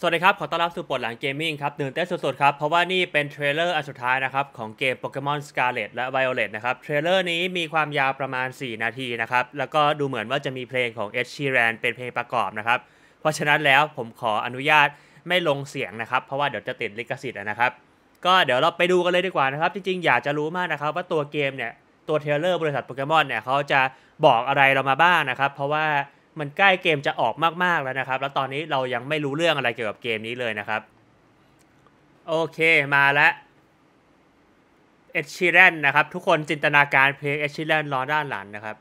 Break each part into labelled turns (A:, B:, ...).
A: สวัสดีครับ ขอต้อนรับสู่ปดหลังเกมมิ่งครับตื่นเต้นสุดๆครับ เพราะว่านี่เป็นเทรลเลอร์อันสุดท้ายนะครับ ของเกมโปเกมอนสกาเลตและไวโอเลตนะครับ เทรลเลอร์นี้มีความยาวประมาณ 4 นาทีนะครับ แล้วก็ดูเหมือนว่าจะมีเพลงของเอชชีแรนเป็นเพลงประกอบนะครับ เพราะฉะนั้นแล้วผมขออนุญาตไม่ลงเสียงนะครับ เพราะว่าเดี๋ยวจะติดลิขสิทธิ์นะครับ ก็เดี๋ยวเราไปดูกันเลยดีกว่านะครับจริงๆอยากจะรู้มากนะครับว่าตัวเกมเนี่ยตัวเทรลเลอร์บริษัทโปเกมอนเนี่ยเขาจะบอกอะไรเรามาบ้างนะครับ เพราะว่ามันใกล้เกมจะออกมากๆแล้วนะครับ แล้วตอนนี้เรายังไม่รู้เรื่องอะไรเกี่ยวกับเกมนี้เลยนะครับ โอเค มาแล้วเอชชิแรนนะครับ ทุกคนจินตนาการเพลงเอชชิแรนรอด้านหลังนะครับ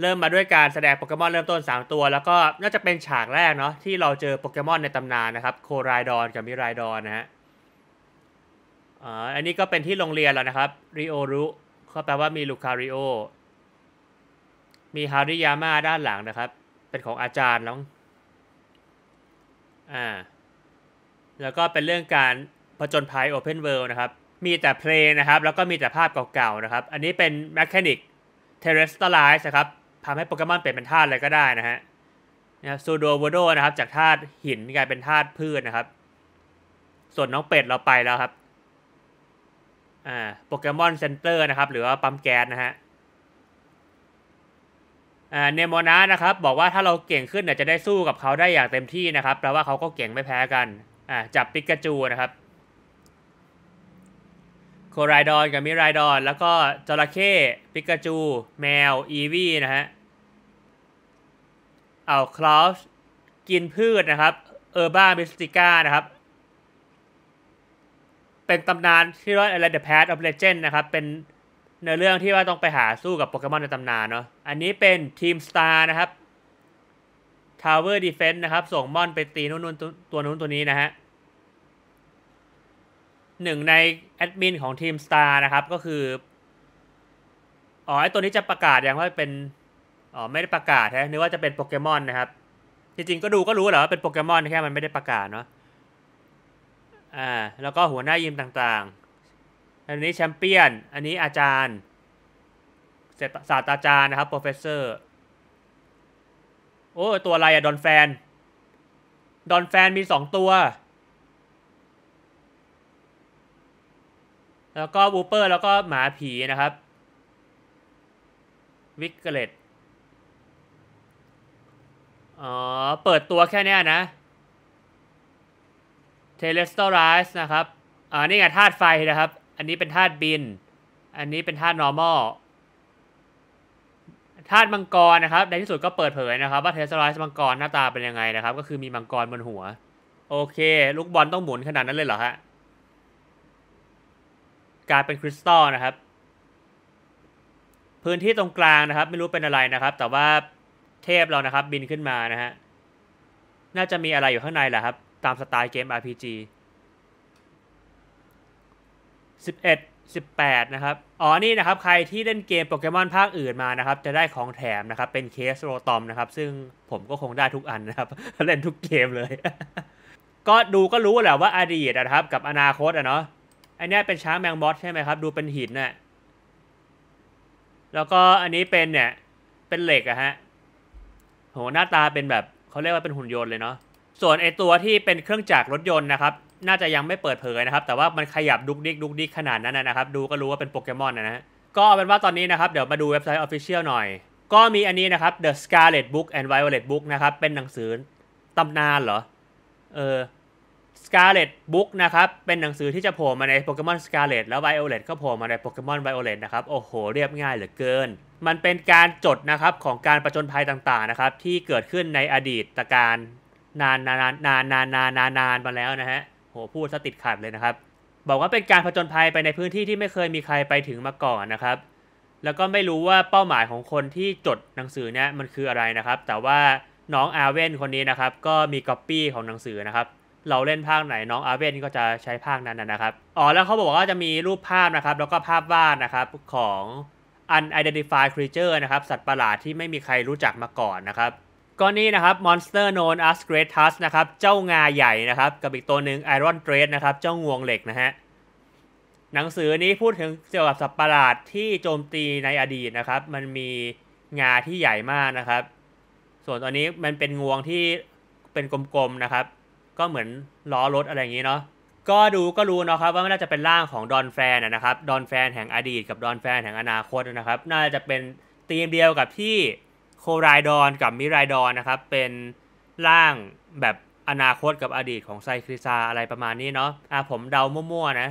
A: เริ่มมาด้วยการแสดงโปเกมอนเริ่มต้น 3 ตัว แล้วก็น่าจะเป็นฉากแรกเนาะที่เราเจอโปเกมอนในตำนานนะครับโครไรดอนกับมิไรดอนนะฮะอันนี้ก็เป็นที่โรงเรียนแล้วนะครับริโอรุก็แปลว่ามีลูคาริโอ มีฮาริยาม่าด้านหลังนะครับเป็นของอาจารย์แล้วอ่า แล้วก็เป็นเรื่องการผจญภัย Open World นะครับ มีแต่เพลงนะครับ แล้วก็มีแต่ภาพเก่าๆนะครับ อันนี้เป็น Mechanic t e r r e s t r i l i z e นะครับ ทำให้โปเกมอนเปลี่ยนเป็นธาตุอะไรก็ได้นะฮะ นะซูโดวโดนะครับ จากธาตุหินกลายเป็นธาตุพืชนะครับ ส่วนน้องเป็ดเราไปแล้วครับ อ่า โปเกมอนเซ็นเตอร์นะครับ หรือว่าปั๊มแก๊สนะฮะเนโมนานะครับ บอกว่าถ้าเราเก่งขึ้นเนี่ยจะได้สู้กับเขาได้อย่างเต็มที่นะครับแปลว่าเขาก็เก่งไม่แพ้กันอ่าจับปิกาจูนะครับโคไรดอนกับมิไรดอนแล้วก็จระเข้ปิกาจูแมวอีวี่นะฮะเอาคลาสกินพืชนะครับเออร์บ้ามิสติก้านะครับ เป็นตำนานที่เรียกว่าอะไรเดอะแพทออฟเลเจนด์นะครับเป็นในเรื่องที่ว่าต้องไปหาสู้กับโปเกมอนในตำนานเนาะ อันนี้เป็นทีมสตาร์นะครับทาวเวอร์ดีเฟนต์นะครับ ส่งมอนไปตีนู่นตัวนู้นตัวนี้นะฮะ หนึ่งในแอดมินของทีมสตาร์นะครับ ก็คือ อ๋อไอตัวนี้จะประกาศอย่างว่าเป็น อ๋อไม่ได้ประกาศนะนึกว่าจะเป็นโปเกมอนนะครับ จริงๆก็ดูก็รู้แหละว่าเป็นโปเกมอนแค่มันไม่ได้ประกาศเนาะ อ่าแล้วก็หัวหน้ายิมต่างๆอันนี้แชมเปี้ยน อันนี้อาจารย์ศาสตราจารย์นะครับ โปรเฟสเซอร์ โอ้ ตัวอะไรอะดอนแฟน ดอนแฟนมีสองตัว แล้วก็บูเปอร์แล้วก็หมาผีนะครับ วิกเกเลตอ๋อ เปิดตัวแค่นี้นะ เทเลสตอไรส์นะครับ อ่านี่ไงธาตุไฟนะครับอันนี้เป็นธาตุบิน อันนี้เป็นธาตุ normal ธาตุมังกรนะครับ ในที่สุดก็เปิดเผยนะครับ ว่าเทสลามังกรหน้าตาเป็นยังไงนะครับ ก็คือมีมังกรบนหัว โอเคลูกบอลต้องหมุนขนาดนั้นเลยเหรอฮะกลายเป็นคริสตัลนะครับพื้นที่ตรงกลางนะครับ ไม่รู้เป็นอะไรนะครับ แต่ว่าเทพเรานะครับ บินขึ้นมานะฮะน่าจะมีอะไรอยู่ข้างในแหละครับ ตามสไตล์เกม RPG 11 18นะครับ อ๋อ นี่นะครับ ใครที่เล่นเกมโปเกมอนภาคอื่นมานะครับ จะได้ของแถมนะครับ เป็นเคสโรตอมนะครับ ซึ่งผมก็คงได้ทุกอันนะครับ เล่นทุกเกมเลย ก็ดูก็รู้แหละว่าอดีตนะครับ กับอนาคตอะเนาะอันนี้เป็นช้างแมงบอสใช่ไหมครับ ดูเป็นหินน่ะแล้วก็อันนี้เป็นเนี่ย เป็นเหล็กอะฮะ โห หน้าตาเป็นแบบเขาเรียกว่าเป็นหุ่นยนต์เลยเนาะ ส่วนไอตัวที่เป็นเครื่องจักรรถยนต์นะครับน่าจะยังไม่เปิดเผยนะครับแต่ว่ามันขยับดุกดิกดุกดิกขนาดนั้นนะครับ ดูก็รู้ว่าเป็นโปเกมอนนะฮะก็เป็นว่าตอนนี้นะครับเดี๋ยวมาดูเว็บไซต์ออฟฟิเชียลหน่อย ก็มีอันนี้นะครับ The Scarlet Book and Violet Book นะครับ เป็นหนังสือตำนานเหรอ เออ Scarlet Book นะครับ เป็นหนังสือที่จะโผล่มาในโปเกมอน Scarlet แล้ว Violet ก็โผล่มาในโปเกมอน Violet นะครับโอ้โห เรียบง่ายเหลือเกิน มันเป็นการจดนะครับของการประจนภัยต่าง ๆนะครับ ที่เกิดขึ้นในอดีตการนานนานนานนานนานนานมาแล้วนะฮะโหพูดซะติดขัดเลยนะครับ บอกว่าเป็นการผจญภัยไปในพื้นที่ที่ไม่เคยมีใครไปถึงมาก่อนนะครับ แล้วก็ไม่รู้ว่าเป้าหมายของคนที่จดหนังสือเนี่ยมันคืออะไรนะครับ แต่ว่าน้องอาเว่นคนนี้นะครับ ก็มีก๊อปปี้ของหนังสือนะครับเราเล่นภาคไหนน้องอาเว่นก็จะใช้ภาคนั้นนะครับอ๋อแล้วเขาบอกว่าจะมีรูปภาพนะครับ แล้วก็ภาพวาดนะครับ ของ unidentified creature นะครับ สัตว์ประหลาดที่ไม่มีใครรู้จักมาก่อนนะครับก็นี่นะครับ Monster ร n o นนอั Great t u s นะครับ เจ้างาใหญ่นะครับ กับอีกตัวหนึ่ง Iron t r a ทนะครับ เจ้างวงเหล็กนะฮะ หนังสือนี้พูดถึงเกี่ยวกับสัตว์ประหลาดที่โจมตีในอดีตนะครับ มันมีงาที่ใหญ่มากนะครับ ส่วนตอนนี้มันเป็นงวงที่เป็นกลมๆนะครับ ก็เหมือนล้อรถอะไรอย่างนี้เนาะ ก็ดูก็รู้นะครับว่าน่าจะเป็นร่างของดอนแฟนนะครับ ดอนแฟนแห่งอดีต กับดอนแฟนแห่งอนาคตนะครับ น่าจะเป็นธีมเดียวกับที่โคไรดอนกับมิไรดอนนะครับ เป็นร่างแบบอนาคตกับอดีตของไซคริซาอะไรประมาณนี้เนาะอ่ะผมเดามั่วๆ นะ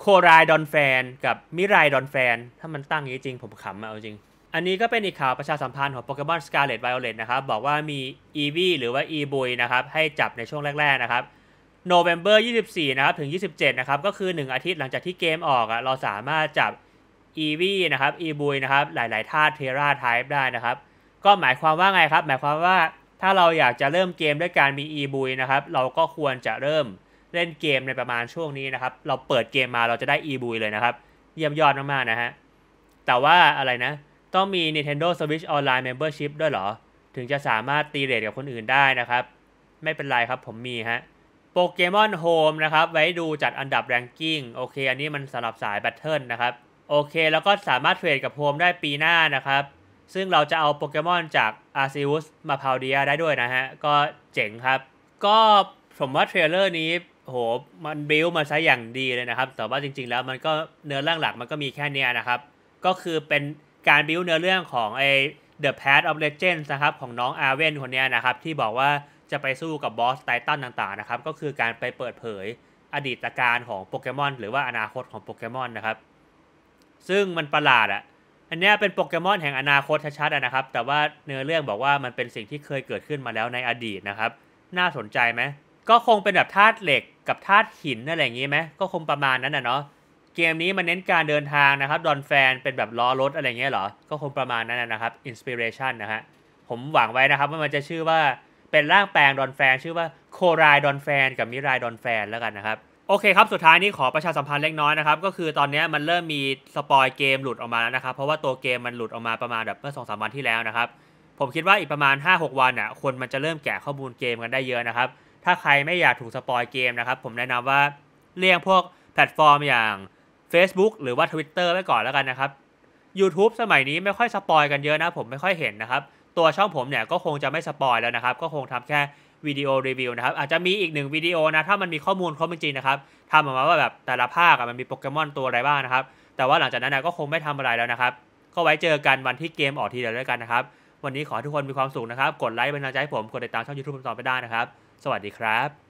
A: โคไรดอนแฟน กับมิไรดอนแฟน ถ้ามันตั้งอย่างนี้จริง ผมขำเอาจริง อันนี้ก็เป็นอีกข่าวประชาสัมพันธ์ของโปเกมอนสกาเลตไวโอเลตนะครับ บอกว่ามีอีวีหรือว่าอีบุยนะครับ ให้จับในช่วงแรกๆนะครับโนเวมเบอร์24 นะครับ ถึง 27 นะครับก็คือ 1 อาทิตย์หลังจากที่เกมออกอ่ะเราสามารถจับอีวีนะครับอีบุยนะครับหลายๆธาตุเทราไทป์ได้นะครับก็หมายความว่าไงครับหมายความว่าถ้าเราอยากจะเริ่มเกมด้วยการมีอีบุยนะครับ เราก็ควรจะเริ่มเล่นเกมในประมาณช่วงนี้นะครับ เราเปิดเกมมาเราจะได้อีบุยเลยนะครับ เยี่ยมยอดมากๆนะฮะแต่ว่าอะไรนะ ต้องมี Nintendo Switch Online Membership ด้วยเหรอ ถึงจะสามารถตีเรทกับคนอื่นได้นะครับ ไม่เป็นไรครับผมมีฮะโปเกมอนโฮมนะครับไว้ดูจัดอันดับแรงกิ้งโอเค อันนี้มันสำหรับสายแบทเทิลนะครับโอเค แล้วก็สามารถเทรดกับโฮมได้ปีหน้านะครับซึ่งเราจะเอาโปเกมอนจากอาร์ซิอุสมาพาวเดียได้ด้วยนะฮะ ก็เจ๋งครับ ก็ผมว่าเทรลเลอร์นี้โห มันบิวมาใช้อย่างดีเลยนะครับแต่ว่าจริงๆ แล้วมันก็เนื้อเรื่องหลักมันก็มีแค่นี้นะครับ ก็คือเป็นการบิวเนื้อเรื่องของไอ The Path of Legends นะครับ ของน้องอาเวนคนนี้นะครับ ที่บอกว่าจะไปสู้กับบอสไททันต่างๆ นะครับ ก็คือการไปเปิดเผยอดีตการของโปเกมอน หรือว่าอนาคตของโปเกมอนนะครับ ซึ่งมันประหลาดอะอันนี้เป็นโปเกมอนแห่งอนาคตชัดๆนะครับ แต่ว่าเนื้อเรื่องบอกว่ามันเป็นสิ่งที่เคยเกิดขึ้นมาแล้วในอดีตนะครับ น่าสนใจไหมก็คงเป็นแบบธาตุเหล็กกับธาตุหินอะไรอย่างนี้ไหมก็คงประมาณนั้นนะเนาะเกมนี้มันเน้นการเดินทางนะครับดอนแฟนเป็นแบบล้อรถอะไรเงี้ยเหรอก็คงประมาณนั้นนะครับอินสปิเรชันนะฮะผมหวังไว้นะครับ ว่ามันจะชื่อว่าเป็นร่างแปลงดอนแฟนชื่อว่าโครายดอนแฟนกับมิรายดอนแฟนแล้วกันนะครับโอเคครับสุดท้ายนี้ขอประชาสัมพันธ์เล็กน้อยนะครับ ก็คือตอนนี้มันเริ่มมีสปอยเกมหลุดออกมาแล้วนะครับ เพราะว่าตัวเกมมันหลุดออกมาประมาณแบบเมื่อสองสามวันที่แล้วนะครับ ผมคิดว่าอีกประมาณ 5-6 วันอ่ะคนมันจะเริ่มแกะข้อมูลเกมกันได้เยอะนะครับ ถ้าใครไม่อยากถูกสปอยเกมนะครับผมแนะนำว่าเลี่ยงพวกแพลตฟอร์มอย่าง Facebook หรือว่า Twitter ไว้ก่อนแล้วกันนะครับ YouTube สมัยนี้ไม่ค่อยสปอยกันเยอะนะผมไม่ค่อยเห็นนะครับตัวช่องผมเนี่ยก็คงจะไม่สปอยแล้วนะครับ ก็คงทำแค่วิดีโอรีวิวนะครับอาจจะมีอีกหนึ่งวิดีโอนะถ้ามันมีข้อมูลครบจริงนะครับทำออกมาว่าแบบแต่ละภาคมันมีโปเกมอนตัวอะไรบ้างนะครับแต่ว่าหลังจากนั้นก็คงไม่ทำอะไรแล้วนะครับก็ไว้เจอกันวันที่เกมออกทีเดียวด้วกันนะครับวันนี้ขอทุกคนมีความสุขนะครับกดไลค์เป็นกำลังใจให้ผมกดติดตามช่องยูทูบผมต่อไปได้นะครับสวัสดีครับ